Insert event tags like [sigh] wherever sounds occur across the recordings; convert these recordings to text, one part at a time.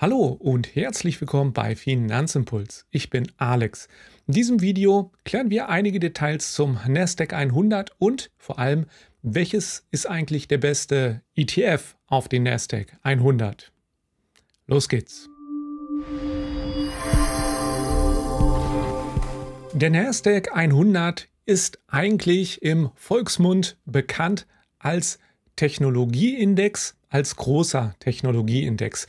Hallo und herzlich willkommen bei Finanzimpuls. Ich bin Alex. In diesem Video klären wir einige Details zum Nasdaq 100 und vor allem, welches ist eigentlich der beste ETF auf den Nasdaq 100. Los geht's. Der Nasdaq 100 ist eigentlich im Volksmund bekannt als Technologieindex, als großer Technologieindex.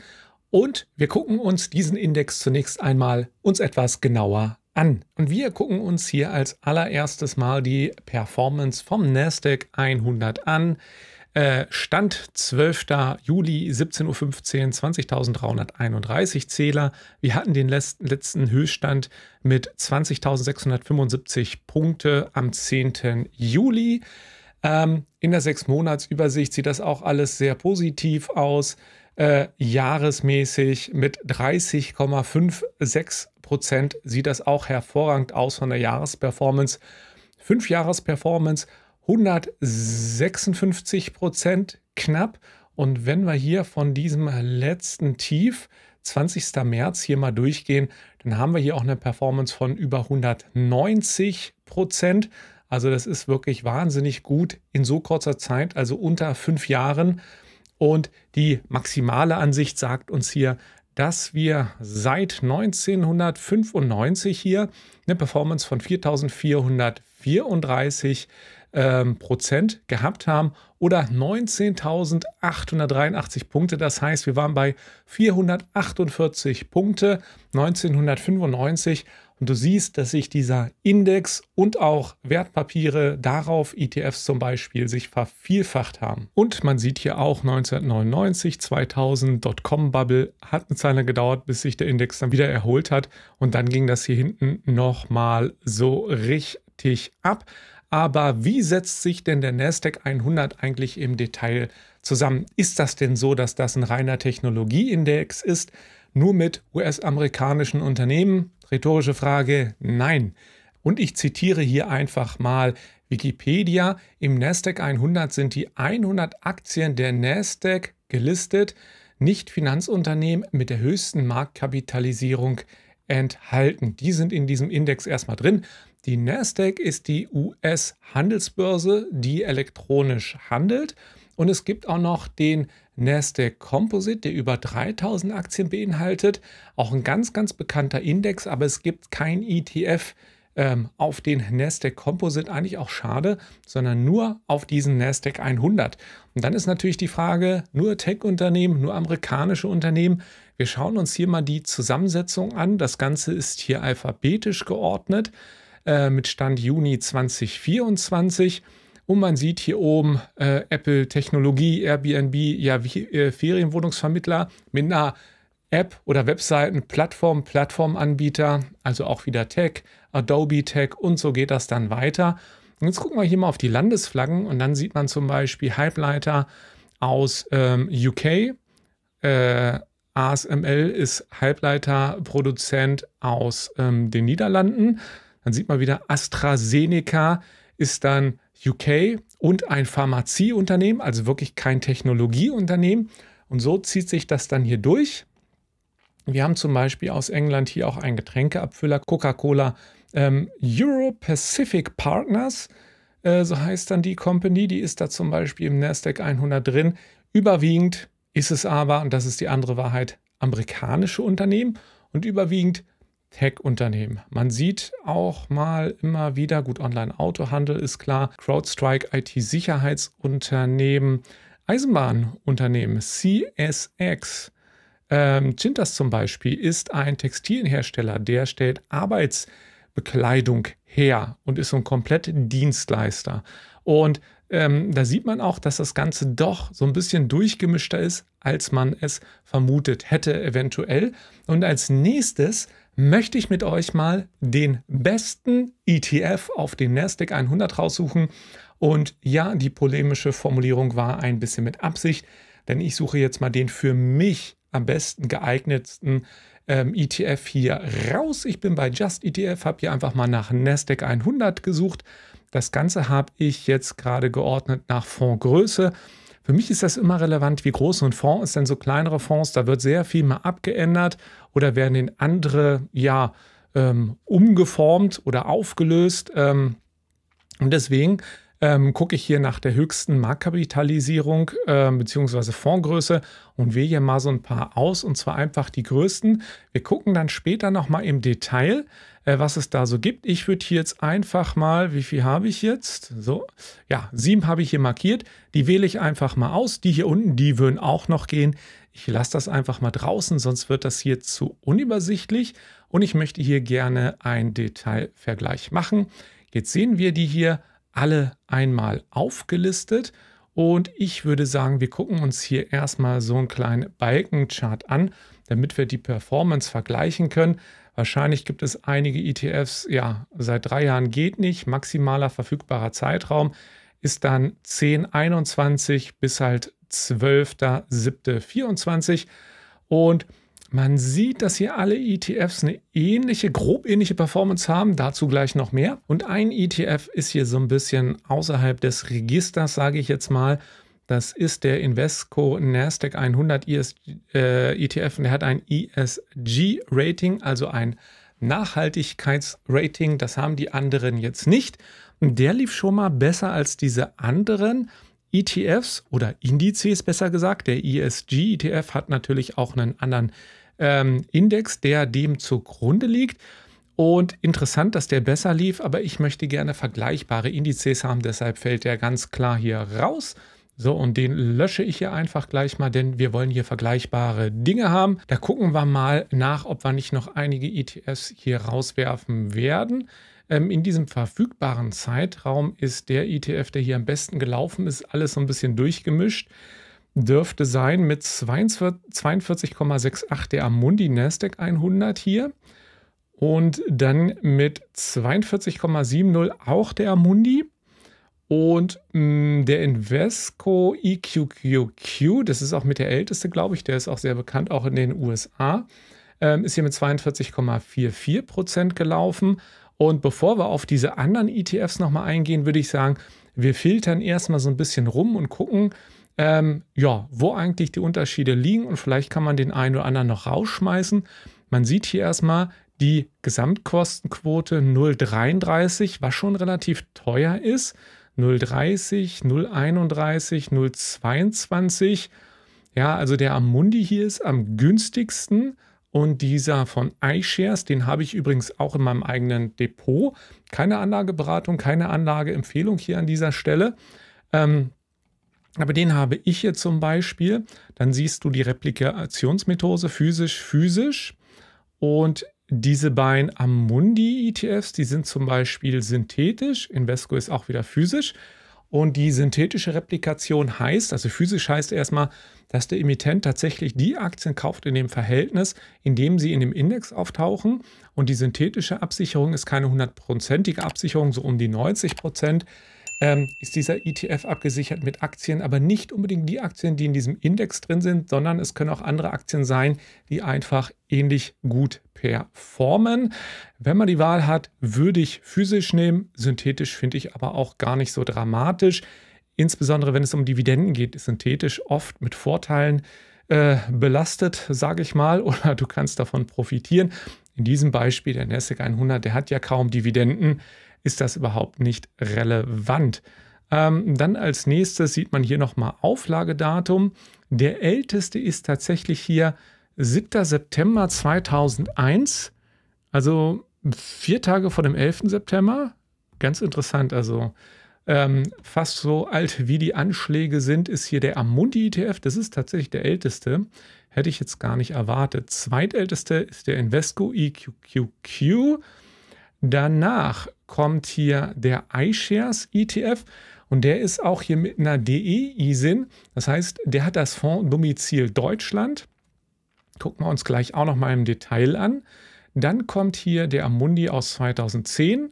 Und wir gucken uns diesen Index zunächst einmal uns etwas genauer an. Und wir gucken uns hier als allererstes mal die Performance vom Nasdaq 100 an. Äh, Stand 12. Juli 17.15 Uhr 20.331 Zähler. Wir hatten den letzten Höchststand mit 20.675 Punkte am 10. Juli. Ähm, in der Sechs-Monats-Übersicht sieht das auch alles sehr positiv aus. Äh, jahresmäßig mit 30,56 Prozent sieht das auch hervorragend aus von der Jahresperformance. Fünf Jahresperformance 156 Prozent knapp. Und wenn wir hier von diesem letzten Tief 20. März hier mal durchgehen, dann haben wir hier auch eine Performance von über 190 Prozent. Also das ist wirklich wahnsinnig gut in so kurzer Zeit, also unter fünf Jahren. Und die maximale Ansicht sagt uns hier, dass wir seit 1995 hier eine Performance von 4434 ähm, Prozent gehabt haben oder 19.883 Punkte. Das heißt, wir waren bei 448 Punkte 1995 und du siehst, dass sich dieser Index und auch Wertpapiere darauf, ETFs zum Beispiel, sich vervielfacht haben. Und man sieht hier auch 1999, 2000, Dotcom-Bubble hat eine Zeit lang gedauert, bis sich der Index dann wieder erholt hat. Und dann ging das hier hinten nochmal so richtig ab. Aber wie setzt sich denn der NASDAQ 100 eigentlich im Detail zusammen? Ist das denn so, dass das ein reiner Technologieindex ist? nur mit US-amerikanischen Unternehmen? Rhetorische Frage, nein. Und ich zitiere hier einfach mal Wikipedia. Im Nasdaq 100 sind die 100 Aktien der Nasdaq gelistet, nicht Finanzunternehmen mit der höchsten Marktkapitalisierung enthalten. Die sind in diesem Index erstmal drin. Die Nasdaq ist die US-Handelsbörse, die elektronisch handelt. Und es gibt auch noch den Nasdaq Composite, der über 3000 Aktien beinhaltet. Auch ein ganz, ganz bekannter Index, aber es gibt kein ETF ähm, auf den Nasdaq Composite, eigentlich auch schade, sondern nur auf diesen Nasdaq 100. Und dann ist natürlich die Frage, nur Tech-Unternehmen, nur amerikanische Unternehmen. Wir schauen uns hier mal die Zusammensetzung an. Das Ganze ist hier alphabetisch geordnet äh, mit Stand Juni 2024. Und man sieht hier oben äh, Apple Technologie, Airbnb, ja, wie, äh, Ferienwohnungsvermittler mit einer App oder Webseiten, Plattform, Plattformanbieter, also auch wieder Tech, Adobe Tech und so geht das dann weiter. Und jetzt gucken wir hier mal auf die Landesflaggen und dann sieht man zum Beispiel Halbleiter aus ähm, UK. Äh, ASML ist Halbleiterproduzent aus ähm, den Niederlanden. Dann sieht man wieder AstraZeneca ist dann UK und ein Pharmazieunternehmen, also wirklich kein Technologieunternehmen. Und so zieht sich das dann hier durch. Wir haben zum Beispiel aus England hier auch einen Getränkeabfüller, Coca-Cola ähm, Euro Pacific Partners, äh, so heißt dann die Company, die ist da zum Beispiel im NASDAQ 100 drin. Überwiegend ist es aber, und das ist die andere Wahrheit, amerikanische Unternehmen und überwiegend Tech-Unternehmen. Man sieht auch mal immer wieder, gut, Online-Autohandel ist klar, CrowdStrike, IT-Sicherheitsunternehmen, Eisenbahnunternehmen, CSX. Ähm, Cintas zum Beispiel ist ein Textilhersteller, der stellt Arbeitsbekleidung her und ist so ein komplett Dienstleister. Und ähm, da sieht man auch, dass das Ganze doch so ein bisschen durchgemischter ist, als man es vermutet hätte eventuell. Und als nächstes möchte ich mit euch mal den besten ETF auf den Nasdaq 100 raussuchen. Und ja, die polemische Formulierung war ein bisschen mit Absicht, denn ich suche jetzt mal den für mich am besten geeignetsten ähm, ETF hier raus. Ich bin bei Just ETF, habe hier einfach mal nach Nasdaq 100 gesucht. Das Ganze habe ich jetzt gerade geordnet nach Fondsgröße. Für mich ist das immer relevant, wie groß ein Fonds ist, denn so kleinere Fonds, da wird sehr viel mal abgeändert oder werden in andere, ja, ähm, umgeformt oder aufgelöst. Ähm, und deswegen ähm, gucke ich hier nach der höchsten Marktkapitalisierung äh, bzw. Fondsgröße und wähle hier mal so ein paar aus und zwar einfach die größten. Wir gucken dann später nochmal im Detail, äh, was es da so gibt. Ich würde hier jetzt einfach mal, wie viel habe ich jetzt? So, ja, sieben habe ich hier markiert. Die wähle ich einfach mal aus. Die hier unten, die würden auch noch gehen. Ich lasse das einfach mal draußen, sonst wird das hier zu unübersichtlich. Und ich möchte hier gerne einen Detailvergleich machen. Jetzt sehen wir die hier alle einmal aufgelistet. Und ich würde sagen, wir gucken uns hier erstmal so einen kleinen Balkenchart an, damit wir die Performance vergleichen können. Wahrscheinlich gibt es einige ETFs, ja, seit drei Jahren geht nicht. Maximaler verfügbarer Zeitraum ist dann 10.21 bis halt 12.07.24. Und man sieht, dass hier alle ETFs eine ähnliche, grob ähnliche Performance haben, dazu gleich noch mehr. Und ein ETF ist hier so ein bisschen außerhalb des Registers, sage ich jetzt mal. Das ist der Invesco Nasdaq 100 ESG, äh, ETF und er hat ein ESG-Rating, also ein Nachhaltigkeitsrating. Das haben die anderen jetzt nicht. Und der lief schon mal besser als diese anderen. ETFs oder Indizes besser gesagt. Der ESG-ETF hat natürlich auch einen anderen ähm, Index, der dem zugrunde liegt. Und interessant, dass der besser lief, aber ich möchte gerne vergleichbare Indizes haben, deshalb fällt der ganz klar hier raus. So, und den lösche ich hier einfach gleich mal, denn wir wollen hier vergleichbare Dinge haben. Da gucken wir mal nach, ob wir nicht noch einige ETFs hier rauswerfen werden. Ähm, in diesem verfügbaren Zeitraum ist der ETF, der hier am besten gelaufen ist, alles so ein bisschen durchgemischt. Dürfte sein mit 42,68 der Amundi Nasdaq 100 hier. Und dann mit 42,70 auch der Amundi. Und mh, mm, der Invesco EQQQ, das ist auch mit der älteste, glaube ich, der ist auch sehr bekannt, auch in den USA, ähm, ist hier mit 42,44 Prozent gelaufen. Und bevor wir auf diese anderen ETFs nochmal eingehen, würde ich sagen, wir filtern erstmal so ein bisschen rum und gucken, ähm, ja, wo eigentlich die Unterschiede liegen und vielleicht kann man den einen oder anderen noch rausschmeißen. Man sieht hier erstmal, die Gesamtkostenquote 0,33, was schon relativ teuer ist. 030, 031, 022. Ja, also der Amundi hier ist am günstigsten. Und dieser von iShares, den habe ich übrigens auch in meinem eigenen Depot. Keine Anlageberatung, keine Anlageempfehlung hier an dieser Stelle. Ähm, aber den habe ich hier zum Beispiel. Dann siehst du die Replikationsmethode physisch, physisch. Und diese beiden Amundi-ETFs, die sind zum Beispiel synthetisch, Invesco ist auch wieder physisch. Und die synthetische Replikation heißt, also physisch heißt erstmal, dass der Emittent tatsächlich die Aktien kauft in dem Verhältnis, in dem sie in dem Index auftauchen. Und die synthetische Absicherung ist keine hundertprozentige Absicherung, so um die 90 Prozent, ähm, ist dieser ETF abgesichert mit Aktien, aber nicht unbedingt die Aktien, die in diesem Index drin sind, sondern es können auch andere Aktien sein, die einfach ähnlich gut performen. Wenn man die Wahl hat, würde ich physisch nehmen. Synthetisch finde ich aber auch gar nicht so dramatisch. Insbesondere wenn es um Dividenden geht, ist synthetisch oft mit Vorteilen äh, belastet, sage ich mal, [laughs] oder du kannst davon profitieren. In diesem Beispiel der Nasdaq 100, der hat ja kaum Dividenden ist das überhaupt nicht relevant. Ähm, dann als nächstes sieht man hier nochmal Auflagedatum. Der älteste ist tatsächlich hier 7. September 2001, also vier Tage vor dem 11. September. Ganz interessant, also ähm, fast so alt wie die Anschläge sind, ist hier der Amundi-ETF. Das ist tatsächlich der älteste. Hätte ich jetzt gar nicht erwartet. Zweitälteste ist der Invesco EQQQ. Danach kommt hier der iShares ETF und der ist auch hier mit einer DE-ISIN. Das heißt, der hat das Domizil Deutschland. Gucken wir uns gleich auch noch mal im Detail an. Dann kommt hier der Amundi aus 2010.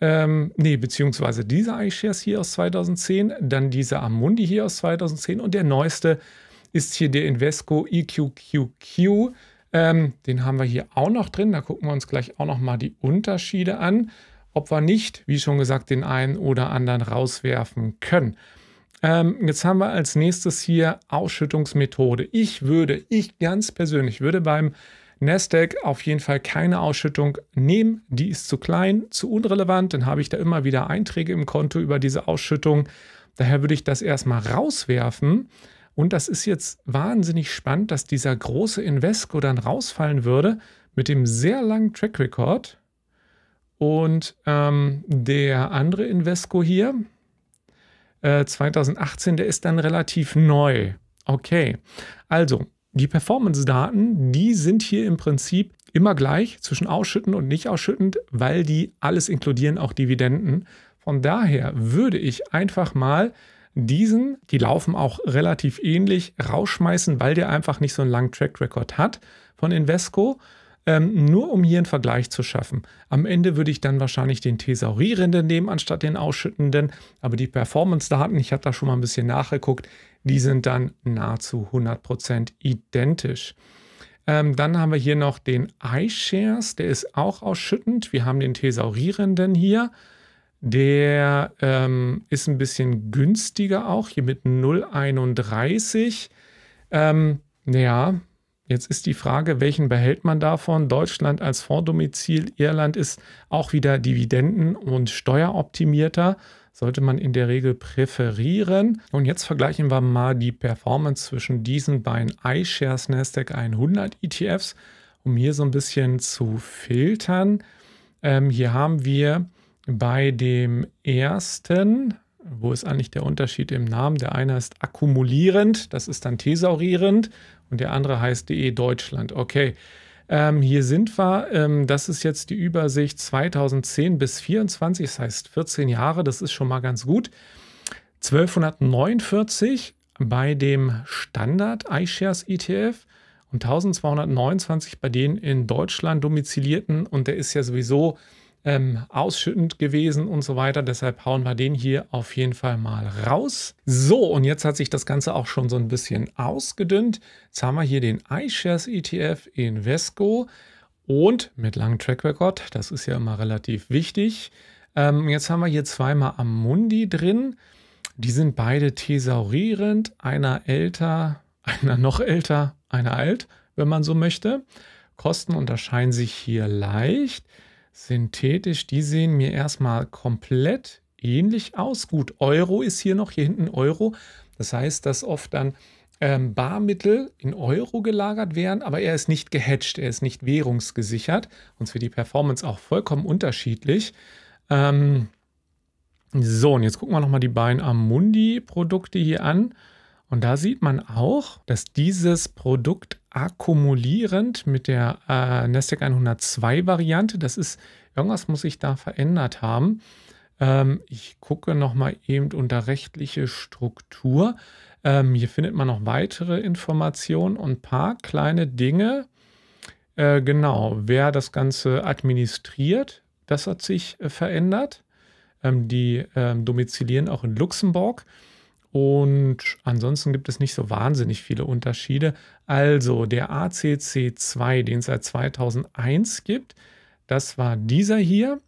Ähm, nee, beziehungsweise dieser iShares hier aus 2010, dann dieser Amundi hier aus 2010 und der neueste ist hier der Invesco EQQQ ähm, den haben wir hier auch noch drin. Da gucken wir uns gleich auch noch mal die Unterschiede an, ob wir nicht, wie schon gesagt, den einen oder anderen rauswerfen können. Ähm, jetzt haben wir als nächstes hier Ausschüttungsmethode. Ich würde, ich ganz persönlich würde beim Nasdaq auf jeden Fall keine Ausschüttung nehmen. Die ist zu klein, zu unrelevant. Dann habe ich da immer wieder Einträge im Konto über diese Ausschüttung. Daher würde ich das erstmal rauswerfen. Und das ist jetzt wahnsinnig spannend, dass dieser große Invesco dann rausfallen würde mit dem sehr langen Track Record. Und ähm, der andere Invesco hier, äh, 2018, der ist dann relativ neu. Okay, also die Performance-Daten, die sind hier im Prinzip immer gleich zwischen ausschüttend und nicht ausschüttend, weil die alles inkludieren, auch Dividenden. Von daher würde ich einfach mal diesen, die laufen auch relativ ähnlich, rausschmeißen, weil der einfach nicht so einen langen Track Record hat von Invesco. Ähm, nur um hier einen Vergleich zu schaffen. Am Ende würde ich dann wahrscheinlich den Thesaurierenden nehmen, anstatt den Ausschüttenden. Aber die Performance-Daten, ich habe da schon mal ein bisschen nachgeguckt, die sind dann nahezu 100% identisch. Ähm, dann haben wir hier noch den iShares, der ist auch ausschüttend. Wir haben den Thesaurierenden hier. Der ähm, ist ein bisschen günstiger auch, hier mit 0,31. Ähm, naja, jetzt ist die Frage, welchen behält man davon? Deutschland als Fonddomizil, Irland ist auch wieder Dividenden- und Steueroptimierter. Sollte man in der Regel präferieren. Und jetzt vergleichen wir mal die Performance zwischen diesen beiden iShares Nasdaq 100 ETFs, um hier so ein bisschen zu filtern. Ähm, hier haben wir bei dem ersten, wo ist eigentlich der Unterschied im Namen? Der eine ist akkumulierend, das ist dann thesaurierend und der andere heißt DE Deutschland. Okay. Ähm, hier sind wir, ähm, das ist jetzt die Übersicht 2010 bis 2024, das heißt 14 Jahre, das ist schon mal ganz gut. 1249 bei dem Standard iShares ETF und 1229 bei den in Deutschland domizilierten und der ist ja sowieso ähm, ausschüttend gewesen und so weiter. Deshalb hauen wir den hier auf jeden Fall mal raus. So, und jetzt hat sich das Ganze auch schon so ein bisschen ausgedünnt. Jetzt haben wir hier den iShares ETF in Vesco und mit langem Track Record. Das ist ja immer relativ wichtig. Ähm, jetzt haben wir hier zweimal Amundi drin. Die sind beide thesaurierend. Einer älter, [laughs] einer noch älter, einer alt, wenn man so möchte. Kosten unterscheiden sich hier leicht synthetisch, die sehen mir erstmal komplett ähnlich aus. Gut, Euro ist hier noch, hier hinten Euro. Das heißt, dass oft dann ähm, Barmittel in Euro gelagert werden, aber er ist nicht gehatcht, er ist nicht währungsgesichert. Uns wird die Performance auch vollkommen unterschiedlich. Ähm, so, und jetzt gucken wir nochmal die beiden Amundi-Produkte hier an. Und da sieht man auch, dass dieses Produkt akkumulierend mit der äh, Nasdaq 102 Variante, das ist, irgendwas muss sich da verändert haben. Ähm, ich gucke nochmal eben unter rechtliche Struktur. Ähm, hier findet man noch weitere Informationen und ein paar kleine Dinge. Äh, genau, wer das Ganze administriert, das hat sich äh, verändert. Ähm, die ähm, domizilieren auch in Luxemburg. Und ansonsten gibt es nicht so wahnsinnig viele Unterschiede. Also der ACC2, den es seit 2001 gibt, das war dieser hier.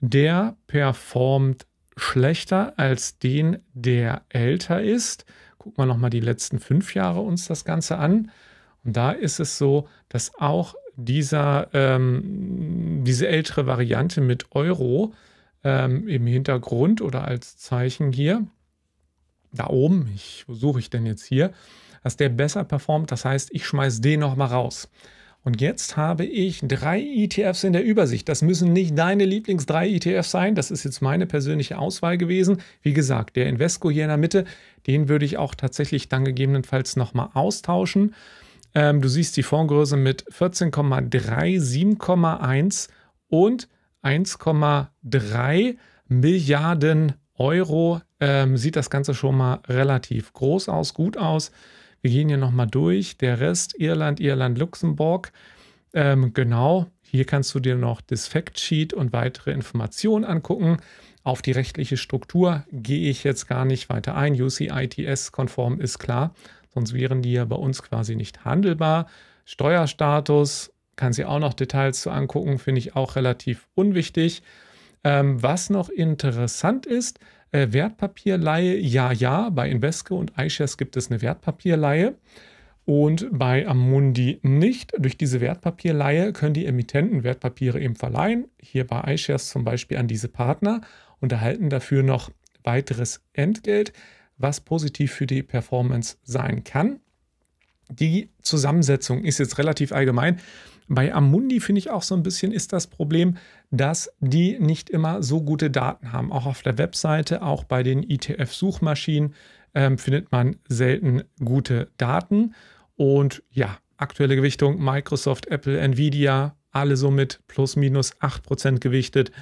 Der performt schlechter als den, der älter ist. Gucken wir nochmal die letzten fünf Jahre uns das Ganze an. Und da ist es so, dass auch dieser, ähm, diese ältere Variante mit Euro ähm, im Hintergrund oder als Zeichen hier da oben, ich, wo suche ich denn jetzt hier, dass der besser performt. Das heißt, ich schmeiße den nochmal raus. Und jetzt habe ich drei ETFs in der Übersicht. Das müssen nicht deine Lieblings-drei ETFs sein. Das ist jetzt meine persönliche Auswahl gewesen. Wie gesagt, der Invesco hier in der Mitte, den würde ich auch tatsächlich dann gegebenenfalls nochmal austauschen. Ähm, du siehst die Fondsgröße mit 14,3, 7,1 und 1,3 Milliarden Euro ähm, sieht das Ganze schon mal relativ groß aus, gut aus. Wir gehen hier nochmal durch. Der Rest Irland, Irland, Luxemburg. Ähm, genau, hier kannst du dir noch das Factsheet und weitere Informationen angucken. Auf die rechtliche Struktur gehe ich jetzt gar nicht weiter ein. UCITS-konform ist klar, sonst wären die ja bei uns quasi nicht handelbar. Steuerstatus, kannst dir auch noch Details zu angucken, finde ich auch relativ unwichtig. Ähm, was noch interessant ist, äh, Wertpapierleihe, ja, ja, bei Invesco und iShares gibt es eine Wertpapierleihe und bei Amundi nicht. Durch diese Wertpapierleihe können die Emittenten Wertpapiere eben verleihen, hier bei iShares zum Beispiel an diese Partner und erhalten dafür noch weiteres Entgelt, was positiv für die Performance sein kann. Die Zusammensetzung ist jetzt relativ allgemein. Bei Amundi finde ich auch so ein bisschen ist das Problem, dass die nicht immer so gute Daten haben. Auch auf der Webseite, auch bei den ITF-Suchmaschinen e ähm, findet man selten gute Daten. Und ja, aktuelle Gewichtung Microsoft, Apple, Nvidia, alle somit plus minus 8% gewichtet.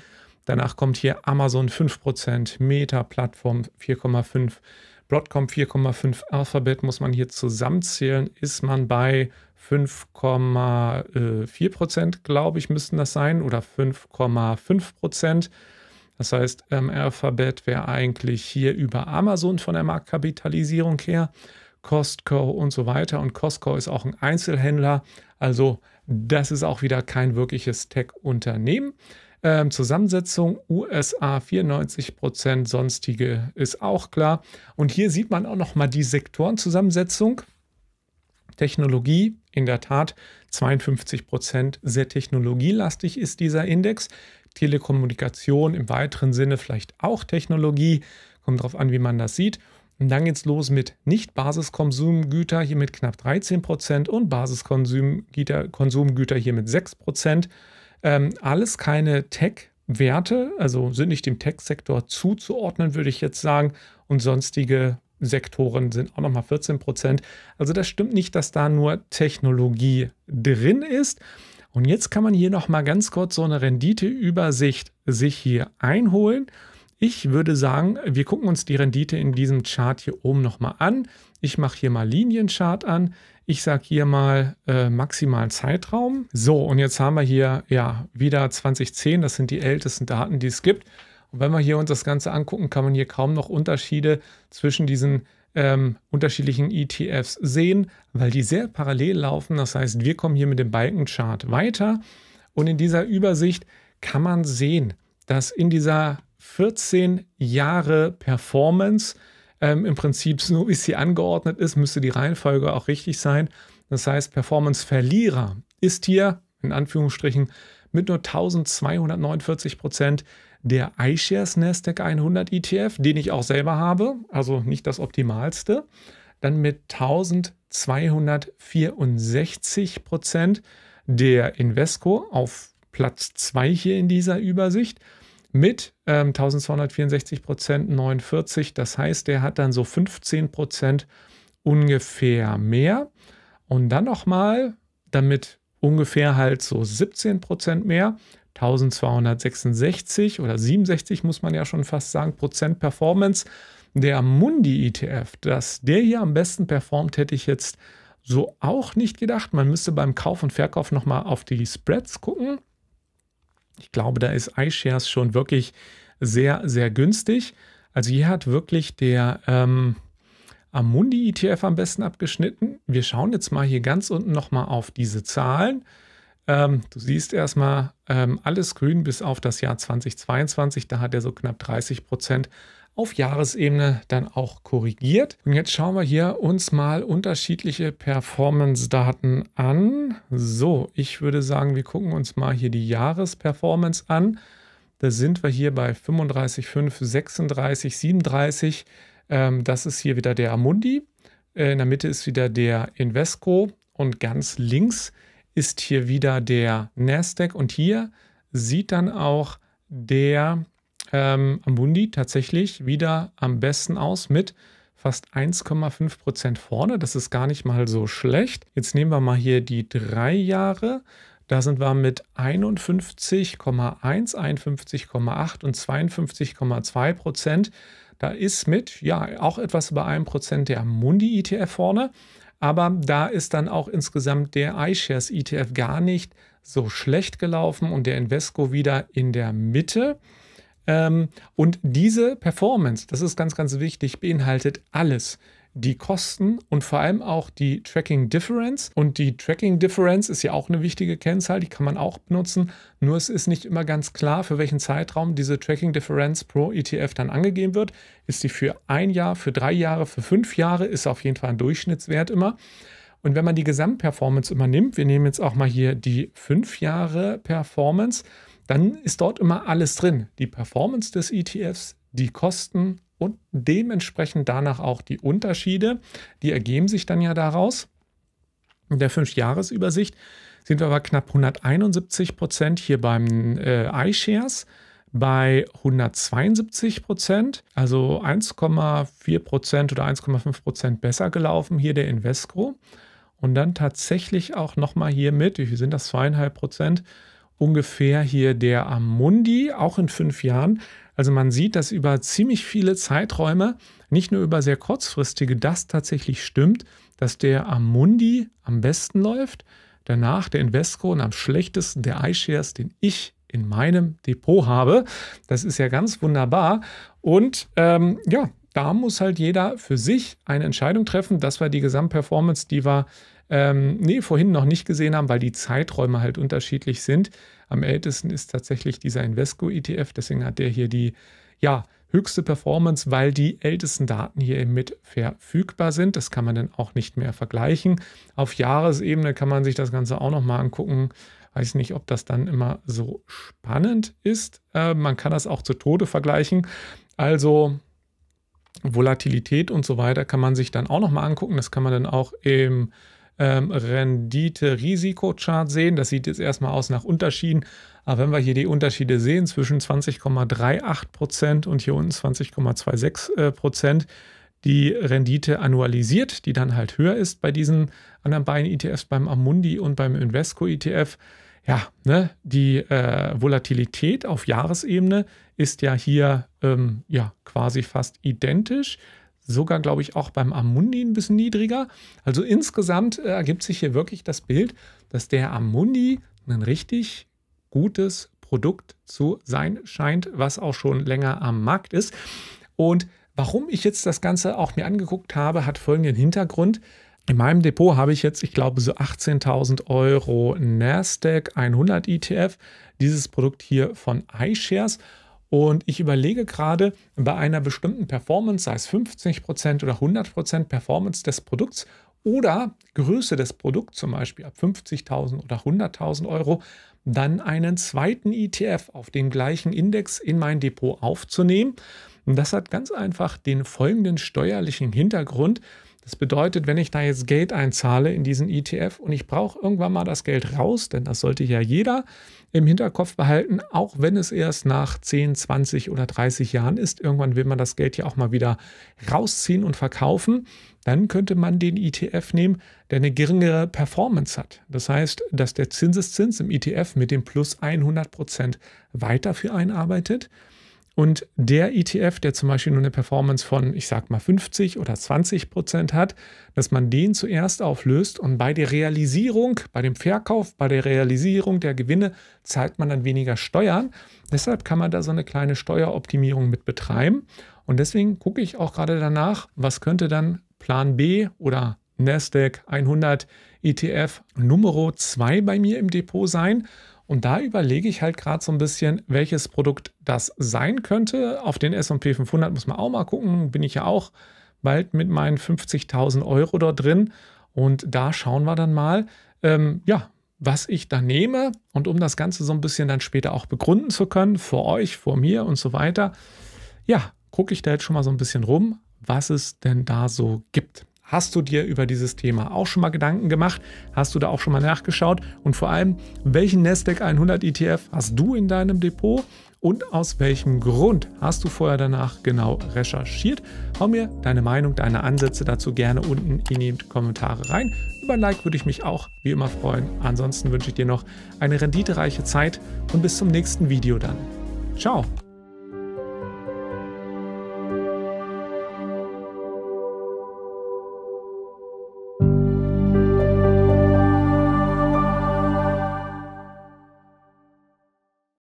Danach kommt hier Amazon 5%, Meta Plattform 4,5%, Broadcom 4,5%, Alphabet muss man hier zusammenzählen, ist man bei 5,4 äh, Prozent, glaube ich, müssten das sein oder 5,5 Prozent. Das heißt, ähm, Alphabet wäre eigentlich hier über Amazon von der Marktkapitalisierung her, Costco und so weiter. Und Costco ist auch ein Einzelhändler. Also das ist auch wieder kein wirkliches Tech-Unternehmen. Ähm, Zusammensetzung USA 94 Prozent, sonstige ist auch klar. Und hier sieht man auch nochmal die Sektorenzusammensetzung. Technologie, in der Tat 52 Prozent sehr technologielastig ist dieser Index. Telekommunikation im weiteren Sinne vielleicht auch Technologie, kommt darauf an, wie man das sieht. Und dann geht es los mit Nicht-Basiskonsumgüter hier mit knapp 13 Prozent und Basiskonsumgüter hier mit 6 Prozent. Ähm, alles keine Tech-Werte, also sind nicht dem Tech-Sektor zuzuordnen, würde ich jetzt sagen. Und sonstige Sektoren sind auch nochmal 14 Prozent. Also das stimmt nicht, dass da nur Technologie drin ist. Und jetzt kann man hier nochmal ganz kurz so eine Renditeübersicht sich hier einholen. Ich würde sagen, wir gucken uns die Rendite in diesem Chart hier oben nochmal an. Ich mache hier mal Linienchart an. Ich sage hier mal äh, maximalen Zeitraum. So, und jetzt haben wir hier ja wieder 2010. Das sind die ältesten Daten, die es gibt. Und wenn wir hier uns das Ganze angucken, kann man hier kaum noch Unterschiede zwischen diesen ähm, unterschiedlichen ETFs sehen, weil die sehr parallel laufen. Das heißt, wir kommen hier mit dem Balkenchart weiter. Und in dieser Übersicht kann man sehen, dass in dieser 14 Jahre Performance ähm, im Prinzip so, wie sie angeordnet ist, müsste die Reihenfolge auch richtig sein. Das heißt, Performance-Verlierer ist hier in Anführungsstrichen mit nur 1249 Prozent der iShares Nasdaq 100 ETF, den ich auch selber habe, also nicht das optimalste, dann mit 1264 Prozent der Invesco auf Platz 2 hier in dieser Übersicht mit ähm, 1264 Prozent 49. Das heißt, der hat dann so 15 Prozent ungefähr mehr. Und dann nochmal, damit ungefähr halt so 17 Prozent mehr, 1266 oder 67 muss man ja schon fast sagen, Prozent Performance. Der Mundi ETF, dass der hier am besten performt, hätte ich jetzt so auch nicht gedacht. Man müsste beim Kauf und Verkauf nochmal auf die Spreads gucken. Ich glaube, da ist iShares schon wirklich sehr, sehr günstig. Also hier hat wirklich der ähm, Amundi ETF am besten abgeschnitten. Wir schauen jetzt mal hier ganz unten nochmal auf diese Zahlen. Ähm, du siehst erstmal ähm, alles grün bis auf das Jahr 2022. Da hat er so knapp 30 Prozent auf Jahresebene dann auch korrigiert. Und jetzt schauen wir hier uns mal unterschiedliche Performance-Daten an. So, ich würde sagen, wir gucken uns mal hier die Jahresperformance an. Da sind wir hier bei 35,5, 36, 37. Ähm, das ist hier wieder der Amundi. Äh, in der Mitte ist wieder der Invesco und ganz links ist hier wieder der Nasdaq und hier sieht dann auch der ähm, Amundi tatsächlich wieder am besten aus mit fast 1,5% Prozent vorne. Das ist gar nicht mal so schlecht. Jetzt nehmen wir mal hier die drei Jahre. Da sind wir mit 51,1, 51,8 und 52,2 Prozent. Da ist mit, ja, auch etwas über 1 Prozent der Mundi-ETF vorne. Aber da ist dann auch insgesamt der iShares ETF gar nicht so schlecht gelaufen und der Invesco wieder in der Mitte. Ähm, und diese Performance, das ist ganz, ganz wichtig, beinhaltet alles die Kosten und vor allem auch die Tracking Difference. Und die Tracking Difference ist ja auch eine wichtige Kennzahl, die kann man auch benutzen. Nur es ist nicht immer ganz klar, für welchen Zeitraum diese Tracking Difference pro ETF dann angegeben wird. Ist die für ein Jahr, für drei Jahre, für fünf Jahre, ist auf jeden Fall ein Durchschnittswert immer. Und wenn man die Gesamtperformance immer nimmt, wir nehmen jetzt auch mal hier die fünf Jahre Performance, dann ist dort immer alles drin. Die Performance des ETFs, die Kosten, und dementsprechend danach auch die Unterschiede. Die ergeben sich dann ja daraus. In der Fünf-Jahres-Übersicht sind wir aber knapp 171 Prozent hier beim äh, iShares bei 172 Prozent, also 1,4 Prozent oder 1,5 Prozent besser gelaufen hier der Invesco. Und dann tatsächlich auch nochmal hier mit, wie sind das, zweieinhalb Prozent, ungefähr hier der Amundi, auch in fünf Jahren. Also man sieht, dass über ziemlich viele Zeiträume, nicht nur über sehr kurzfristige, das tatsächlich stimmt, dass der Amundi am besten läuft, danach der Invesco und am schlechtesten der iShares, den ich in meinem Depot habe. Das ist ja ganz wunderbar. Und ähm, ja, da muss halt jeder für sich eine Entscheidung treffen. Das war die Gesamtperformance, die wir ähm, nee, vorhin noch nicht gesehen haben, weil die Zeiträume halt unterschiedlich sind. Am ältesten ist tatsächlich dieser Invesco ETF, deswegen hat der hier die ja, höchste Performance, weil die ältesten Daten hier eben mit verfügbar sind. Das kann man dann auch nicht mehr vergleichen. Auf Jahresebene kann man sich das Ganze auch nochmal angucken. Weiß nicht, ob das dann immer so spannend ist. Äh, man kann das auch zu Tode vergleichen. Also Volatilität und so weiter kann man sich dann auch nochmal angucken. Das kann man dann auch im ähm, Rendite-Risiko-Chart sehen. Das sieht jetzt erstmal aus nach Unterschieden. Aber wenn wir hier die Unterschiede sehen zwischen 20,38% und hier unten 20,26%, äh, die Rendite annualisiert, die dann halt höher ist bei diesen anderen beiden ETFs, beim Amundi und beim Invesco ETF. Ja, ne, die äh, Volatilität auf Jahresebene ist ja hier ähm, ja, quasi fast identisch sogar, glaube ich, auch beim Amundi ein bisschen niedriger. Also insgesamt äh, ergibt sich hier wirklich das Bild, dass der Amundi ein richtig gutes Produkt zu sein scheint, was auch schon länger am Markt ist. Und warum ich jetzt das Ganze auch mir angeguckt habe, hat folgenden Hintergrund. In meinem Depot habe ich jetzt, ich glaube, so 18.000 Euro Nasdaq 100 ETF, dieses Produkt hier von iShares. Und ich überlege gerade bei einer bestimmten Performance, sei es 50% oder 100% Performance des Produkts oder Größe des Produkts, zum Beispiel ab 50.000 oder 100.000 Euro, dann einen zweiten ETF auf dem gleichen Index in mein Depot aufzunehmen. Und das hat ganz einfach den folgenden steuerlichen Hintergrund, das bedeutet, wenn ich da jetzt Geld einzahle in diesen ETF und ich brauche irgendwann mal das Geld raus, denn das sollte ja jeder im Hinterkopf behalten, auch wenn es erst nach 10, 20 oder 30 Jahren ist, irgendwann will man das Geld ja auch mal wieder rausziehen und verkaufen, dann könnte man den ETF nehmen, der eine geringere Performance hat. Das heißt, dass der Zinseszins im ETF mit dem plus 100% Prozent weiter für einen arbeitet und der ETF, der zum Beispiel nur eine Performance von, ich sag mal, 50 oder 20 Prozent hat, dass man den zuerst auflöst und bei der Realisierung, bei dem Verkauf, bei der Realisierung der Gewinne zahlt man dann weniger Steuern. Deshalb kann man da so eine kleine Steueroptimierung mit betreiben. Und deswegen gucke ich auch gerade danach, was könnte dann Plan B oder NASDAQ 100 ETF Nummer 2 bei mir im Depot sein. Und da überlege ich halt gerade so ein bisschen, welches Produkt das sein könnte. Auf den SP 500 muss man auch mal gucken. Bin ich ja auch bald mit meinen 50.000 Euro dort drin. Und da schauen wir dann mal, ähm, ja, was ich da nehme. Und um das Ganze so ein bisschen dann später auch begründen zu können, vor euch, vor mir und so weiter, ja, gucke ich da jetzt schon mal so ein bisschen rum, was es denn da so gibt. Hast du dir über dieses Thema auch schon mal Gedanken gemacht? Hast du da auch schon mal nachgeschaut? Und vor allem, welchen Nasdaq 100 ETF hast du in deinem Depot? Und aus welchem Grund hast du vorher danach genau recherchiert? Hau mir deine Meinung, deine Ansätze dazu gerne unten in die Kommentare rein. Über ein Like würde ich mich auch wie immer freuen. Ansonsten wünsche ich dir noch eine renditereiche Zeit und bis zum nächsten Video dann. Ciao!